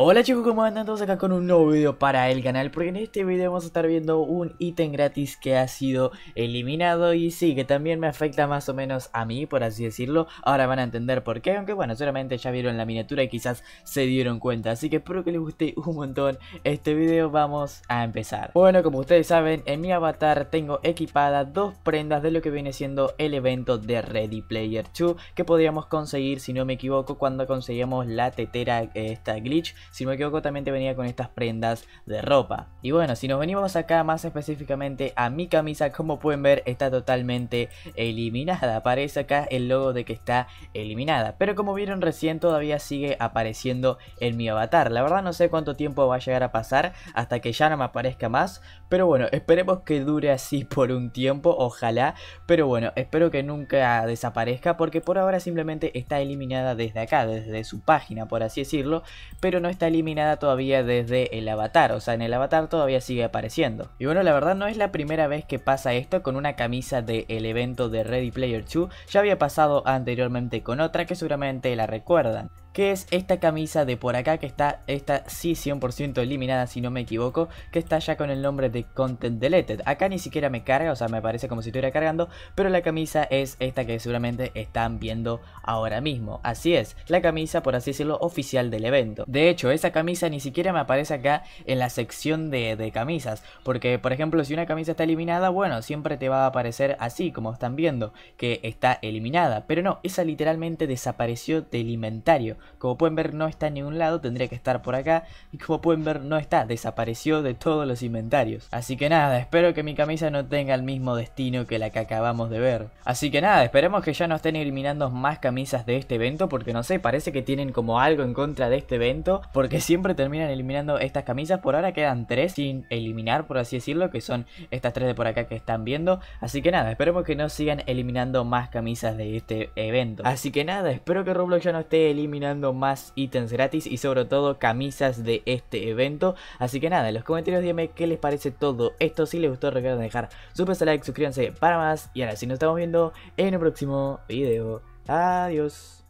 Hola chicos, ¿cómo andan? Todos acá con un nuevo video para el canal Porque en este video vamos a estar viendo un ítem gratis que ha sido eliminado Y sí, que también me afecta más o menos a mí, por así decirlo Ahora van a entender por qué, aunque bueno, seguramente ya vieron la miniatura y quizás se dieron cuenta Así que espero que les guste un montón este video, vamos a empezar Bueno, como ustedes saben, en mi avatar tengo equipada dos prendas de lo que viene siendo el evento de Ready Player 2 Que podríamos conseguir, si no me equivoco, cuando conseguíamos la tetera, eh, esta glitch si no me equivoco también te venía con estas prendas de ropa. Y bueno, si nos venimos acá más específicamente a mi camisa, como pueden ver está totalmente eliminada. Aparece acá el logo de que está eliminada. Pero como vieron recién todavía sigue apareciendo en mi avatar. La verdad no sé cuánto tiempo va a llegar a pasar hasta que ya no me aparezca más. Pero bueno, esperemos que dure así por un tiempo, ojalá. Pero bueno, espero que nunca desaparezca porque por ahora simplemente está eliminada desde acá, desde su página por así decirlo. Pero no está eliminada todavía desde el avatar, o sea, en el avatar todavía sigue apareciendo. Y bueno, la verdad no es la primera vez que pasa esto con una camisa del evento de Ready Player 2, ya había pasado anteriormente con otra que seguramente la recuerdan que es esta camisa de por acá, que está esta sí 100% eliminada si no me equivoco, que está ya con el nombre de Content Deleted. Acá ni siquiera me carga, o sea, me parece como si estuviera cargando, pero la camisa es esta que seguramente están viendo ahora mismo. Así es, la camisa, por así decirlo, oficial del evento. De hecho, esa camisa ni siquiera me aparece acá en la sección de, de camisas, porque por ejemplo, si una camisa está eliminada, bueno, siempre te va a aparecer así, como están viendo, que está eliminada, pero no, esa literalmente desapareció del inventario. Como pueden ver no está en ningún lado, tendría que estar por acá. Y como pueden ver no está, desapareció de todos los inventarios. Así que nada, espero que mi camisa no tenga el mismo destino que la que acabamos de ver. Así que nada, esperemos que ya no estén eliminando más camisas de este evento. Porque no sé, parece que tienen como algo en contra de este evento. Porque siempre terminan eliminando estas camisas. Por ahora quedan tres sin eliminar, por así decirlo. Que son estas tres de por acá que están viendo. Así que nada, esperemos que no sigan eliminando más camisas de este evento. Así que nada, espero que Roblox ya no esté eliminando más ítems gratis y sobre todo camisas de este evento. Así que nada, en los comentarios díganme qué les parece todo esto. Si les gustó recuerden dejar su peso like, suscríbanse para más. Y ahora sí, nos estamos viendo en el próximo video. Adiós.